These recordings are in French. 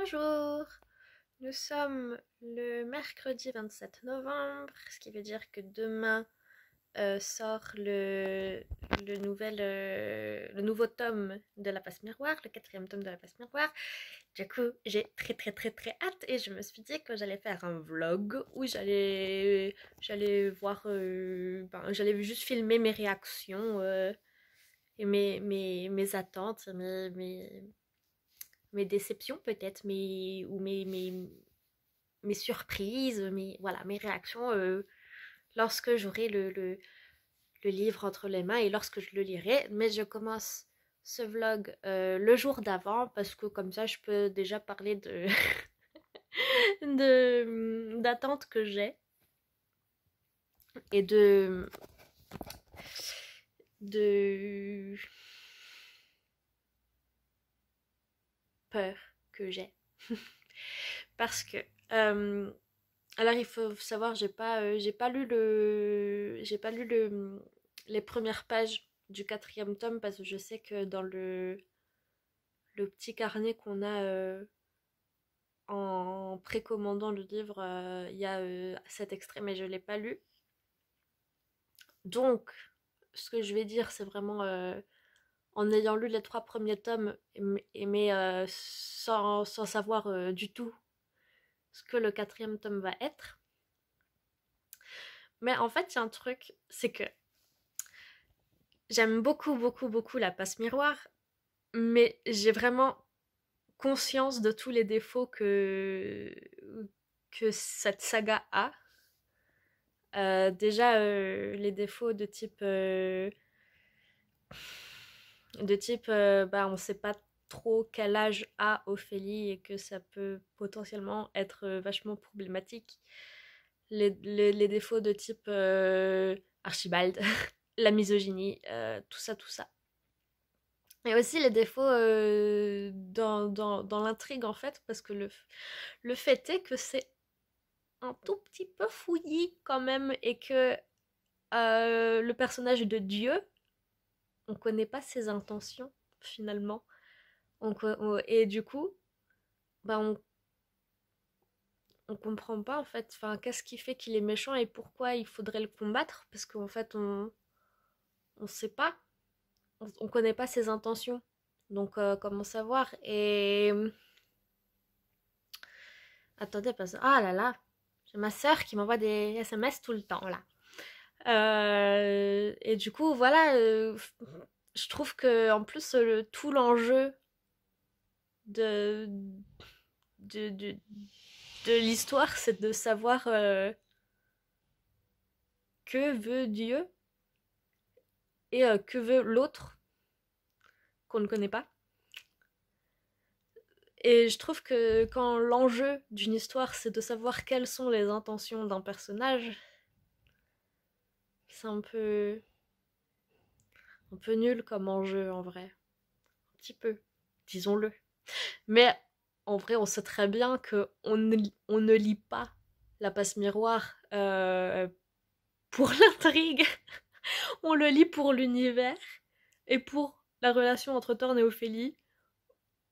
Bonjour Nous sommes le mercredi 27 novembre, ce qui veut dire que demain euh, sort le, le, nouvel, euh, le nouveau tome de La Passe Miroir, le quatrième tome de La Passe Miroir. Du coup, j'ai très très très très hâte et je me suis dit que j'allais faire un vlog où j'allais voir, euh, ben, j'allais juste filmer mes réactions et mes, mes, mes attentes, mes, mes mes déceptions peut-être, ou mes, mes, surprises, mes, voilà, mes réactions euh, lorsque j'aurai le, le, livre entre les mains et lorsque je le lirai. Mais je commence ce vlog euh, le jour d'avant parce que comme ça je peux déjà parler de hum, d'attente que j'ai et de de peur que j'ai. Parce que. Euh, alors il faut savoir, j'ai pas, euh, pas lu le, j'ai pas lu les premières pages du quatrième tome parce que je sais que dans le, le petit carnet qu'on a euh, en précommandant le livre, il y a cet extrait, mais je l'ai pas lu. Donc, ce que je vais dire, c'est vraiment en ayant lu les trois premiers tomes, mais euh, sans, savoir euh, du tout ce que le quatrième tome va être. Mais en fait, il y a un truc, c'est que j'aime beaucoup, beaucoup, beaucoup la passe miroir, mais j'ai vraiment conscience de tous les défauts que, que cette saga a. Euh, déjà, les défauts de type de type euh, bah, on ne sait pas trop quel âge a Ophélie et que ça peut potentiellement être euh, vachement problématique. Les, défauts de type euh, Archibald, la misogynie, tout ça, tout ça. Et aussi les défauts dans, dans, dans l'intrigue en fait, parce que le, le fait est que c'est un tout petit peu fouillis quand même et que le personnage de Dieu, on connaît pas ses intentions finalement. et du coup, ben on on comprend pas en fait enfin qu'est-ce qui fait qu'il est méchant et pourquoi il faudrait le combattre parce qu'en fait on on sait pas on, connaît pas ses intentions donc euh, comment savoir et attendez parce ah là là j'ai ma soeur qui m'envoie des SMS tout le temps là euh, et du coup, voilà, euh, je trouve que en plus le, tout l'enjeu de de, de, l'histoire, c'est de savoir euh, que veut Dieu et que veut l'autre qu'on ne connaît pas. Et je trouve que quand l'enjeu d'une histoire, c'est de savoir quelles sont les intentions d'un personnage, c'est un peu. un peu nul comme enjeu en vrai. Un petit peu, disons-le. Mais en vrai, on sait très bien que on ne, lit pas la passe miroir euh, pour l'intrigue. on le lit pour l'univers et pour la relation entre Thorne et Ophélie.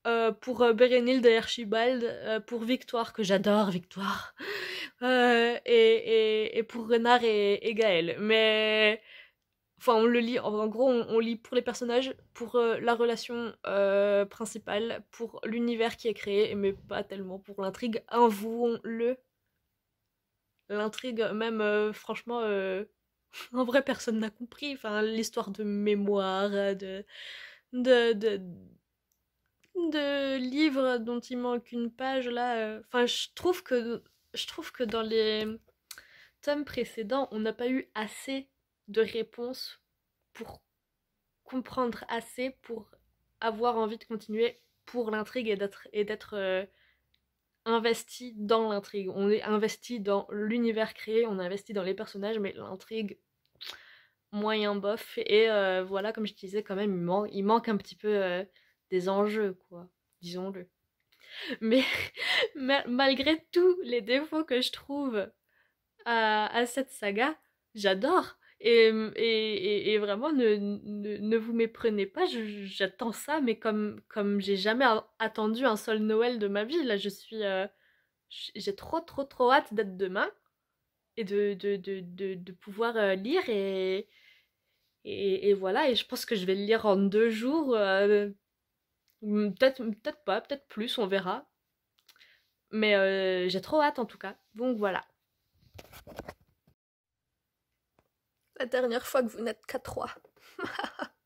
Euh, pour euh, Bérénil de Archibald, pour Victoire, que j'adore, Victoire, euh, et, et, pour Renard et, et Gaël. Mais enfin on le lit en, gros on, lit pour les personnages pour euh, la relation euh, principale pour l'univers qui est créé mais pas tellement pour l'intrigue avouons-le l'intrigue même franchement en vrai personne n'a compris enfin l'histoire de mémoire de de, de de livres dont il manque une page là enfin je trouve que je trouve que dans les tomes précédents, on n'a pas eu assez de réponses pour comprendre assez pour avoir envie de continuer pour l'intrigue et d'être euh, investi dans l'intrigue. On est investi dans l'univers créé, on est investi dans les personnages, mais l'intrigue moyen bof. Et euh, voilà, comme je disais, quand même, il, manque un petit peu euh, des enjeux, quoi, disons-le. Mais malgré tous les défauts que je trouve à, cette saga, j'adore. Et, et, vraiment, ne, ne, vous méprenez pas, j'attends ça, mais comme, comme j'ai jamais attendu un seul Noël de ma vie, là, je suis. Euh, j'ai trop, trop, trop hâte d'être demain et de, de, de, de, pouvoir euh, lire et, et, voilà, et je pense que je vais le lire en deux jours. Euh, Peut-être peut pas, peut-être plus, on verra. Mais euh, j'ai trop hâte en tout cas. Donc voilà. La dernière fois que vous n'êtes qu'à trois.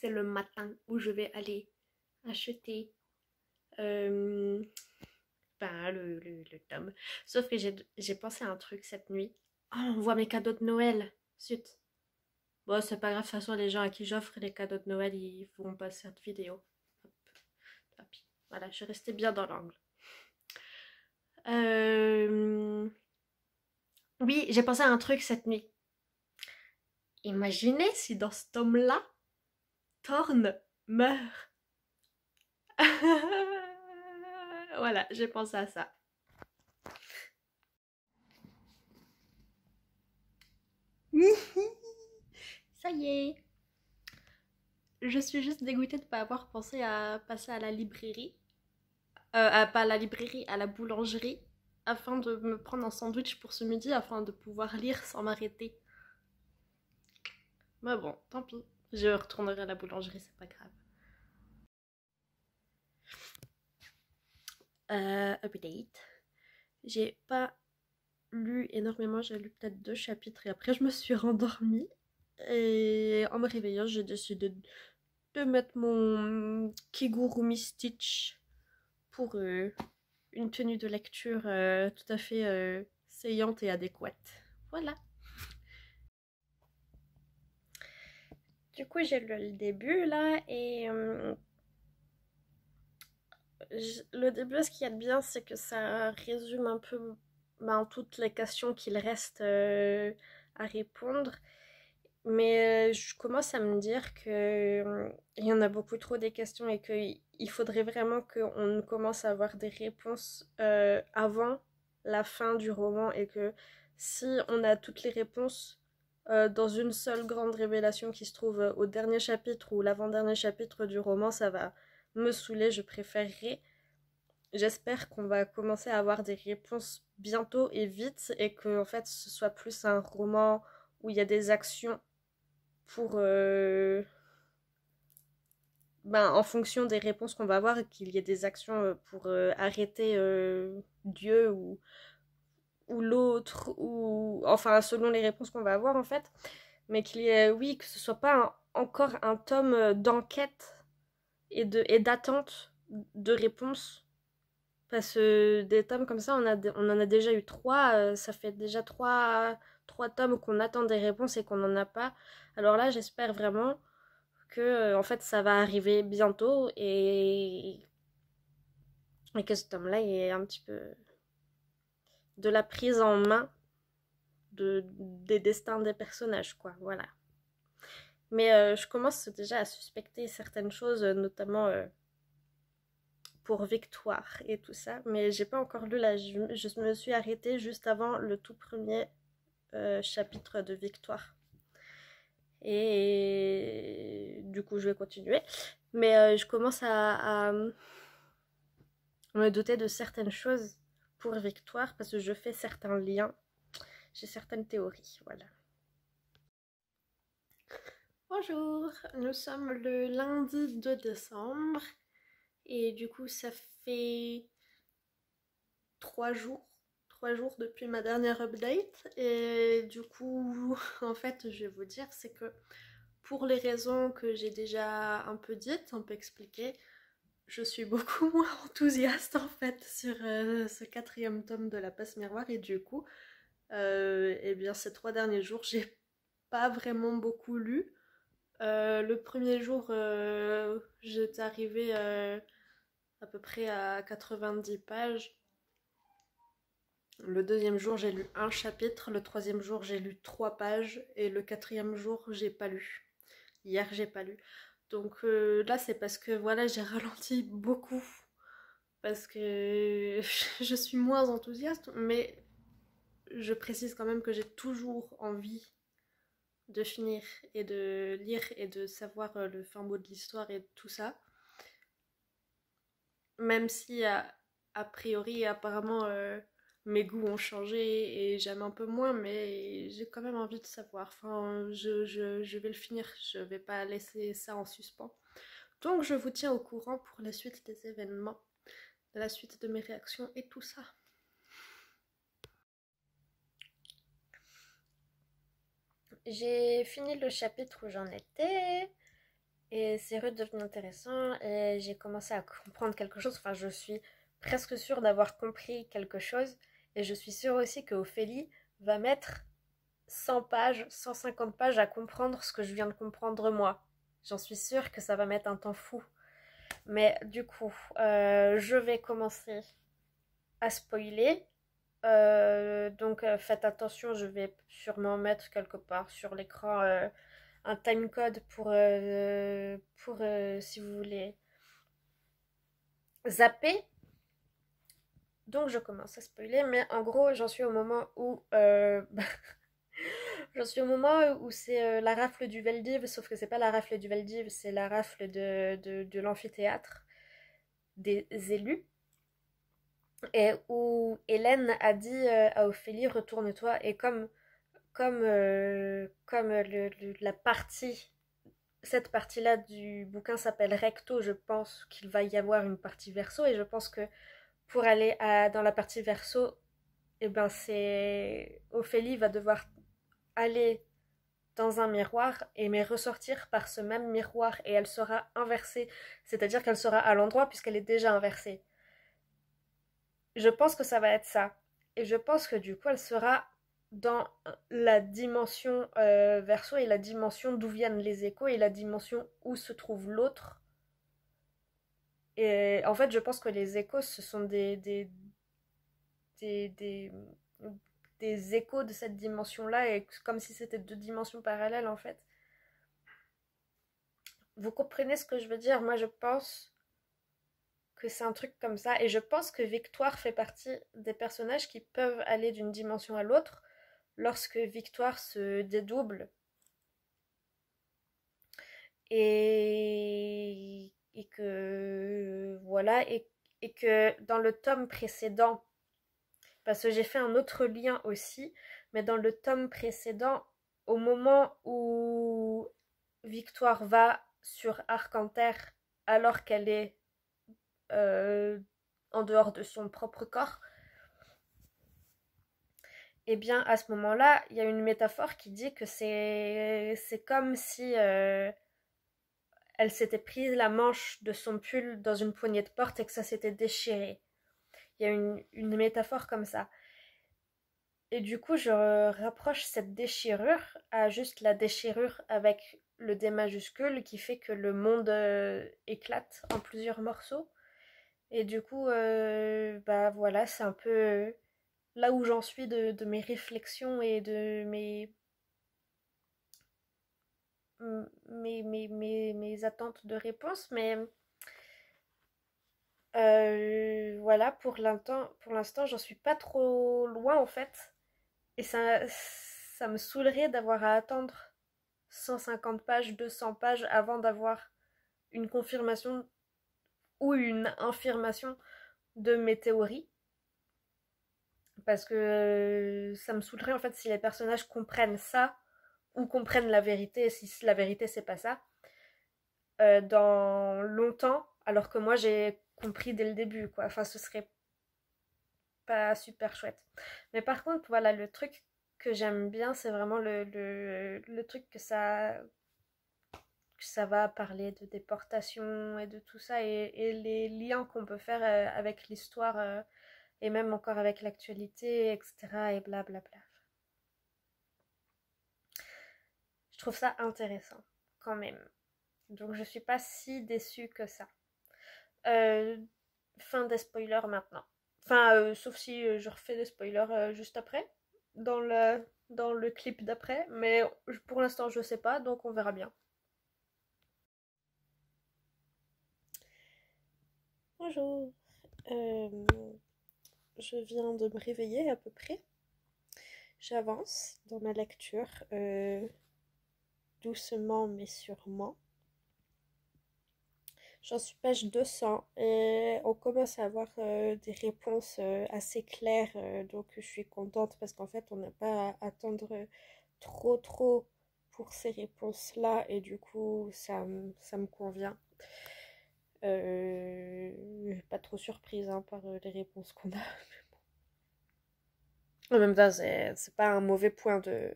C'est le matin où je vais aller acheter euh, ben, le, le, tome. Sauf que j'ai pensé à un truc cette nuit. Oh, on voit mes cadeaux de Noël. Zut. Bon, c'est pas grave, de toute façon, les gens à qui j'offre les cadeaux de Noël, ils vont passer cette vidéo. Voilà, je suis restée bien dans l'angle. Euh, oui, j'ai pensé à un truc cette nuit. Imaginez si dans ce tome-là, Thorne meurt. voilà, j'ai pensé à ça. ça y est Je suis juste dégoûtée de ne pas avoir pensé à passer à la librairie. Euh, à, pas à la librairie, à la boulangerie, afin de me prendre un sandwich pour ce midi, afin de pouvoir lire sans m'arrêter. Mais bon, tant pis. Je retournerai à la boulangerie, c'est pas grave. Euh, update. J'ai pas lu énormément, j'ai lu peut-être deux chapitres et après je me suis rendormie. Et en me réveillant, j'ai décidé de mettre mon Kigurumi Stitch pour euh, une tenue de lecture euh, tout à fait euh, saillante et adéquate. Voilà. Du coup, j'ai le, début là et euh, le début, ce qu'il y a de bien, c'est que ça résume un peu ben, toutes les questions qu'il reste à répondre. Mais euh, je commence à me dire que hum, il y en a beaucoup trop des questions et qu'il faudrait vraiment qu'on commence à avoir des réponses euh, avant la fin du roman et que si on a toutes les réponses euh, dans une seule grande révélation qui se trouve au dernier chapitre ou l'avant-dernier chapitre du roman, ça va me saouler, je préférerais. J'espère qu'on va commencer à avoir des réponses bientôt et vite et que fait ce soit plus un roman où il y a des actions pour. Euh, ben, en fonction des réponses qu'on va avoir, qu'il y ait des actions euh, pour euh, arrêter Dieu ou, ou l'autre, ou. Enfin, selon les réponses qu'on va avoir, en fait. Mais qu'il y ait, oui, que ce soit pas encore un tome d'enquête et d'attente de, et de réponses. Parce que des tomes comme ça, on, a, on en a déjà eu trois, ça fait déjà trois trois tomes qu'on attend des réponses et qu'on n'en a pas. Alors là, j'espère vraiment que euh, en fait ça va arriver bientôt et, que ce tome-là est un petit peu de la prise en main de, des destins des personnages, quoi. Voilà. Mais euh, je commence déjà à suspecter certaines choses, notamment euh, pour Victoire et tout ça. Mais j'ai pas encore lu là. Je, je me suis arrêtée juste avant le tout premier euh, chapitre de victoire. Et du coup, je vais continuer. Mais euh, je commence à, me douter de certaines choses pour victoire parce que je fais certains liens. J'ai certaines théories. Voilà. Bonjour, nous sommes le lundi 2 décembre et du coup ça fait trois jours jours depuis ma dernière update et du coup en fait je vais vous dire c'est que pour les raisons que j'ai déjà un peu dites, un peu expliquées, je suis beaucoup moins enthousiaste en fait sur euh, ce quatrième tome de La Passe Miroir et du coup et euh, eh bien ces trois derniers jours j'ai pas vraiment beaucoup lu. Euh, le premier jour j'étais arrivée à peu près à 90 pages le deuxième jour, j'ai lu un chapitre. Le troisième jour, j'ai lu trois pages. Et le quatrième jour, j'ai pas lu. Hier, j'ai pas lu. Donc euh, là, c'est parce que voilà, j'ai ralenti beaucoup. Parce que je suis moins enthousiaste. Mais je précise quand même que j'ai toujours envie de finir et de lire et de savoir euh, le fin mot de l'histoire et tout ça. Même si, a, priori, apparemment. Euh, mes goûts ont changé et j'aime un peu moins, mais j'ai quand même envie de savoir. Enfin, je, vais le finir, je vais pas laisser ça en suspens. Donc, je vous tiens au courant pour la suite des événements, la suite de mes réactions et tout ça. J'ai fini le chapitre où j'en étais. Et c'est redevenu intéressant et j'ai commencé à comprendre quelque chose. Enfin, je suis presque sûre d'avoir compris quelque chose. Et je suis sûre aussi que Ophélie va mettre 100 pages, 150 pages à comprendre ce que je viens de comprendre moi. J'en suis sûre que ça va mettre un temps fou. Mais du coup, euh, je vais commencer à spoiler. Euh, donc euh, faites attention, je vais sûrement mettre quelque part sur l'écran un timecode pour, pour si vous voulez zapper donc je commence à spoiler, mais en gros j'en suis au moment où... Euh, j'en suis au moment où c'est euh, la rafle du Veldiv, sauf que c'est pas la rafle du Veldiv, c'est la rafle de, de, l'amphithéâtre des élus. Et où Hélène a dit euh, à Ophélie retourne-toi et comme comme comme la partie cette partie-là du bouquin s'appelle recto, je pense qu'il va y avoir une partie verso et je pense que pour aller dans la partie verso, et eh ben c'est Ophélie va devoir aller dans un miroir et mais ressortir par ce même miroir et elle sera inversée, c'est-à-dire qu'elle sera à l'endroit puisqu'elle est déjà inversée. Je pense que ça va être ça. Et je pense que du coup elle sera dans la dimension euh, verso et la dimension d'où viennent les échos et la dimension où se trouve l'autre et en fait, je pense que les échos, ce sont des, des, des, des, des échos de cette dimension-là, et comme si c'était deux dimensions parallèles, en fait. Vous comprenez ce que je veux dire Moi, je pense que c'est un truc comme ça, et je pense que Victoire fait partie des personnages qui peuvent aller d'une dimension à l'autre lorsque Victoire se dédouble. Et et que voilà et, que dans le tome précédent parce que j'ai fait un autre lien aussi mais dans le tome précédent au moment où Victoire va sur Arcanter alors qu'elle est euh, en dehors de son propre corps et eh bien à ce moment-là, il y a une métaphore qui dit que c'est comme si euh, elle s'était prise la manche de son pull dans une poignée de porte et que ça s'était déchiré. Il y a une, métaphore comme ça. Et du coup, je rapproche cette déchirure à juste la déchirure avec le D majuscule qui fait que le monde euh, éclate en plusieurs morceaux. Et du coup, euh, bah voilà, c'est un peu euh, là où j'en suis de mes réflexions et de mes mes, mes, mes, mes, attentes de réponse, mais euh, voilà, pour l'instant, j'en suis pas trop loin en fait. Et ça, ça me saoulerait d'avoir à attendre 150 pages, 200 pages avant d'avoir une confirmation ou une infirmation de mes théories. Parce que euh, ça me saoulerait en fait si les personnages comprennent ça ou comprennent la vérité si la vérité c'est pas ça euh, dans longtemps alors que moi j'ai compris dès le début quoi enfin ce serait pas super chouette mais par contre voilà le truc que j'aime bien c'est vraiment le, truc que ça ça va parler de déportation et de tout ça et, les liens qu'on peut faire euh, avec l'histoire euh, et même encore avec l'actualité etc et blablabla bla trouve ça intéressant quand même. Donc je suis pas si déçue que ça. Euh, fin des spoilers maintenant. Enfin, euh, sauf si euh, je refais des spoilers juste après, dans le, dans le clip d'après. Mais pour l'instant, je sais pas, donc on verra bien. Bonjour. je viens de me réveiller à peu près. J'avance dans ma lecture doucement mais sûrement. J'en suis page 200 et on commence à avoir euh, des réponses euh, assez claires. Euh, donc je suis contente parce qu'en fait on n'a pas à attendre trop trop pour ces réponses-là et du coup ça, ça me convient. pas trop surprise hein, par les réponses qu'on a. En même temps, c'est pas un mauvais point de,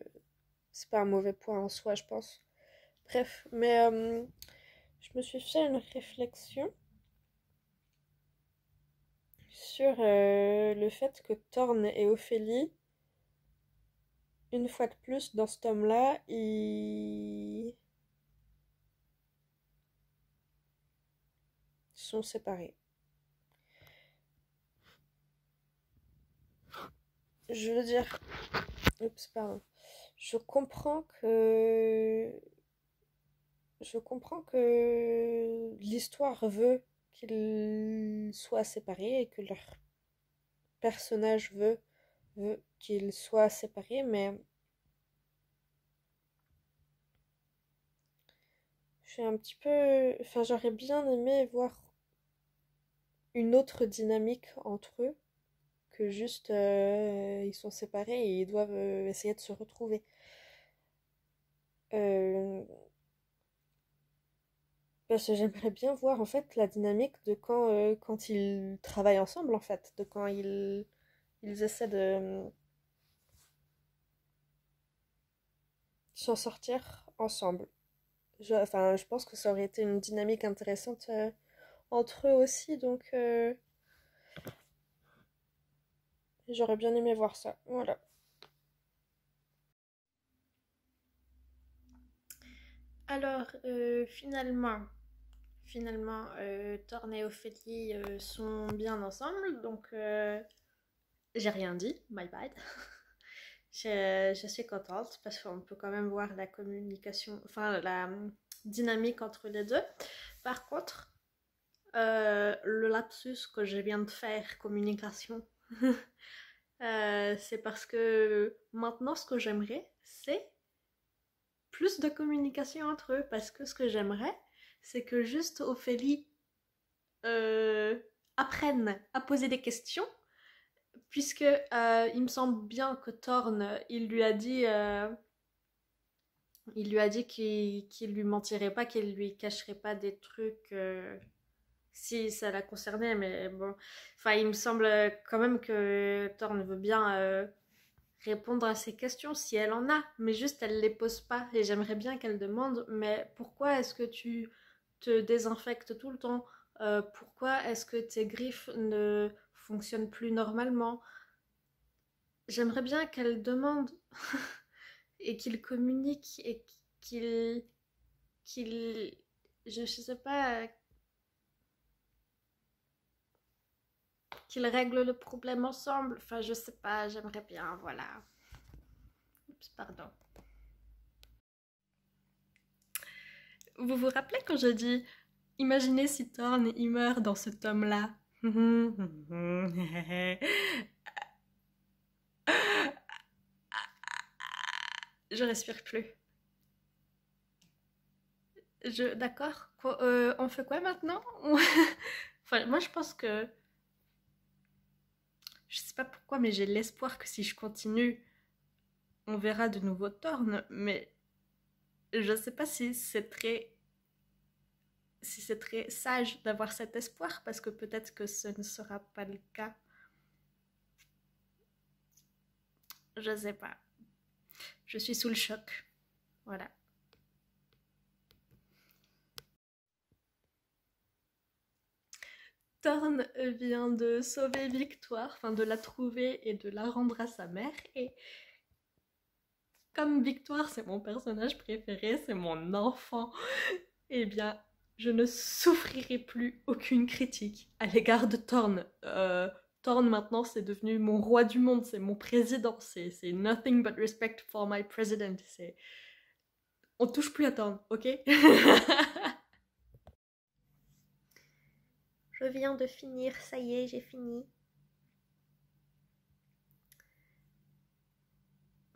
c'est pas un mauvais point en soi, je pense. Bref, mais euh, je me suis fait une réflexion sur euh, le fait que Thorne et Ophélie, une fois de plus, dans ce tome-là, ils sont séparés. Je veux dire... Oups, pardon je comprends que je comprends que l'histoire veut qu'ils soient séparés et que leur personnage veut, veut qu'ils soient séparés, mais je suis un petit peu... Enfin, j'aurais bien aimé voir une autre dynamique entre eux juste euh, ils sont séparés et ils doivent euh, essayer de se retrouver. Euh, parce que j'aimerais bien voir en fait la dynamique de quand, quand ils travaillent ensemble en fait, de quand ils, ils essaient de s'en sortir ensemble. Je, enfin, je pense que ça aurait été une dynamique intéressante entre eux aussi, donc J'aurais bien aimé voir ça. Voilà. Alors, euh, finalement, finalement, euh, Thorne et Ophélie euh, sont bien ensemble, donc euh, j'ai rien dit, my bad. je, je, suis contente parce qu'on peut quand même voir la communication, enfin la dynamique entre les deux. Par contre, le lapsus que je viens de faire, communication, Euh, c'est parce que maintenant, ce que j'aimerais, c'est plus de communication entre eux. Parce que ce que j'aimerais, c'est que juste Ophélie euh, apprenne à poser des questions. Puisque euh, il me semble bien que Thorne, il lui a dit il lui a dit qu'il lui mentirait pas, qu'il lui cacherait pas des trucs, si ça la concernait, mais bon. Enfin, il me semble euh, quand même que Thorne veut bien euh, répondre à ces questions si elle en a, mais juste elle les pose pas. Et j'aimerais bien qu'elle demande, mais pourquoi est-ce que tu te désinfectes tout le temps euh, Pourquoi est-ce que tes griffes ne fonctionnent plus normalement J'aimerais bien qu'elle demande et qu'il communique et qu'il. qu'il. je sais pas qu'ils règlent le problème ensemble. Enfin, je sais pas, j'aimerais bien, voilà. pardon. Vous vous rappelez quand j'ai dit Imaginez si Thorne il meurt dans ce tome-là Je respire plus. Je, d'accord. Euh, on fait quoi maintenant moi je pense que je sais pas pourquoi, mais j'ai l'espoir que si je continue, on verra de nouveaux tornes, mais je sais pas si c'est très si c'est très sage d'avoir cet espoir parce que peut-être que ce ne sera pas le cas. Je sais pas. Je suis sous le choc. Voilà. Thorn vient de sauver Victoire, enfin de la trouver et de la rendre à sa mère. Et comme Victoire, c'est mon personnage préféré, c'est mon enfant, eh bien, je ne souffrirai plus aucune critique à l'égard de Thorn. Euh, Thorn, maintenant, c'est devenu mon roi du monde, c'est mon président, c'est nothing but respect for my president. On touche plus à Thorn, ok viens de finir, ça y est, j'ai fini.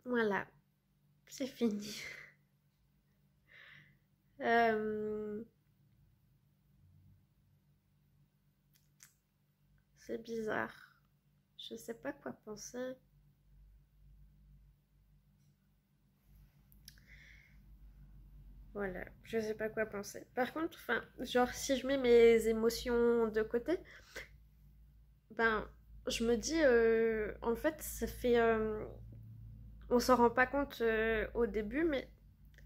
Voilà, c'est fini. Euh, c'est bizarre. Je sais pas quoi penser. Voilà, je sais pas quoi penser. Par contre, enfin, genre si je mets mes émotions de côté, ben je me dis euh, en fait ça fait euh, on s'en rend pas compte euh, au début mais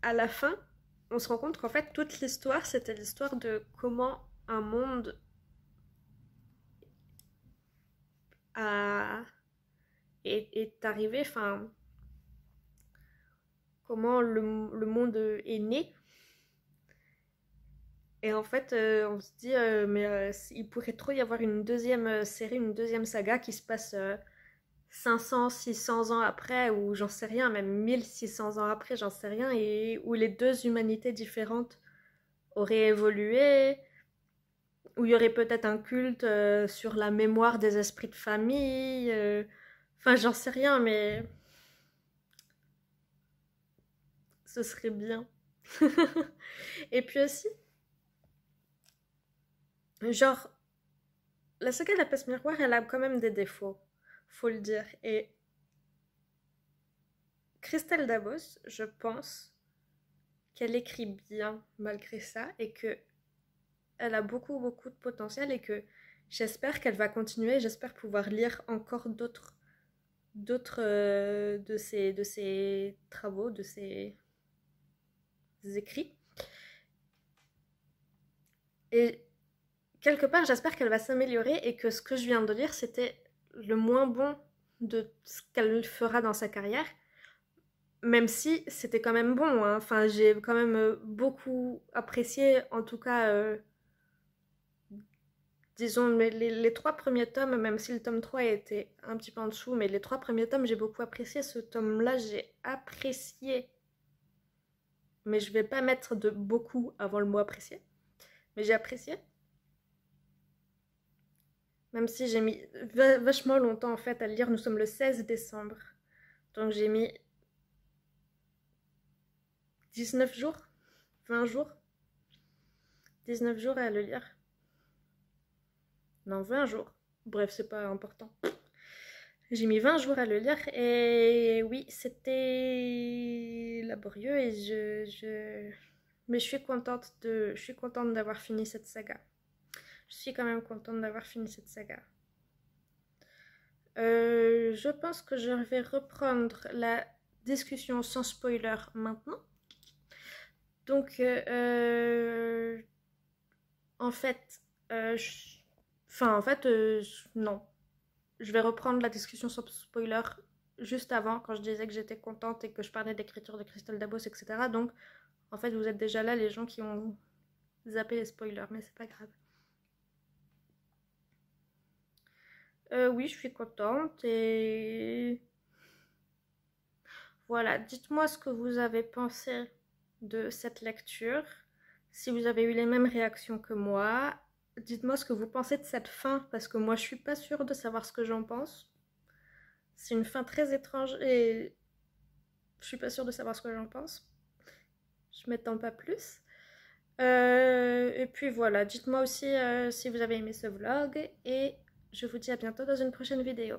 à la fin on se rend compte qu'en fait toute l'histoire c'était l'histoire de comment un monde est, arrivé enfin comment le monde est né et en fait, euh, on se dit, euh, mais euh, il pourrait trop y avoir une deuxième série, une deuxième saga qui se passe 500, 600 ans après, ou j'en sais rien, même 1600 ans après, j'en sais rien, et où les deux humanités différentes auraient évolué, où il y aurait peut-être un culte sur la mémoire des esprits de famille, enfin j'en sais rien, mais ce serait bien. et puis aussi, genre, la saga de la peste miroir, elle a quand même des défauts, faut le dire. Et Christelle Davos, je pense qu'elle écrit bien malgré ça et que elle a beaucoup beaucoup de potentiel et que j'espère qu'elle va continuer, j'espère pouvoir lire encore d'autres d'autres euh, de ses de travaux, de ses écrits. Et quelque part, j'espère qu'elle va s'améliorer et que ce que je viens de lire c'était le moins bon de ce qu'elle fera dans sa carrière. Même si c'était quand même bon, hein. enfin j'ai quand même euh, beaucoup apprécié, en tout cas, euh, disons les, les, trois premiers tomes, même si le tome 3 était un petit peu en dessous, mais les trois premiers tomes j'ai beaucoup apprécié. Ce tome-là j'ai apprécié, mais je vais pas mettre de beaucoup avant le mot apprécié, mais j'ai apprécié. Même si j'ai mis vachement longtemps en fait à le lire, nous sommes le 16 décembre. Donc j'ai mis 19 jours, 20 jours, 19 jours à le lire. Non, 20 jours. Bref, c'est pas important. J'ai mis 20 jours à le lire et oui, c'était laborieux et je, je... Mais je suis contente de, je suis contente d'avoir fini cette saga. Je suis quand même contente d'avoir fini cette saga. Euh, je pense que je vais reprendre la discussion sans spoiler maintenant. Donc, euh, euh, en fait, enfin, en fait, non. Je vais reprendre la discussion sans spoiler juste avant, quand je disais que j'étais contente et que je parlais d'écriture de Crystal Dabos, etc. Donc, en fait, vous êtes déjà là, les gens qui ont zappé les spoilers, mais c'est pas grave. Euh, oui, je suis contente et voilà, dites-moi ce que vous avez pensé de cette lecture, si vous avez eu les mêmes réactions que moi. Dites-moi ce que vous pensez de cette fin, parce que moi je suis pas sûre de savoir ce que j'en pense. C'est une fin très étrange et je suis pas sûre de savoir ce que j'en pense. Je m'étends pas plus. Euh, et puis voilà, dites-moi aussi euh, si vous avez aimé ce vlog et je vous dis à bientôt dans une prochaine vidéo.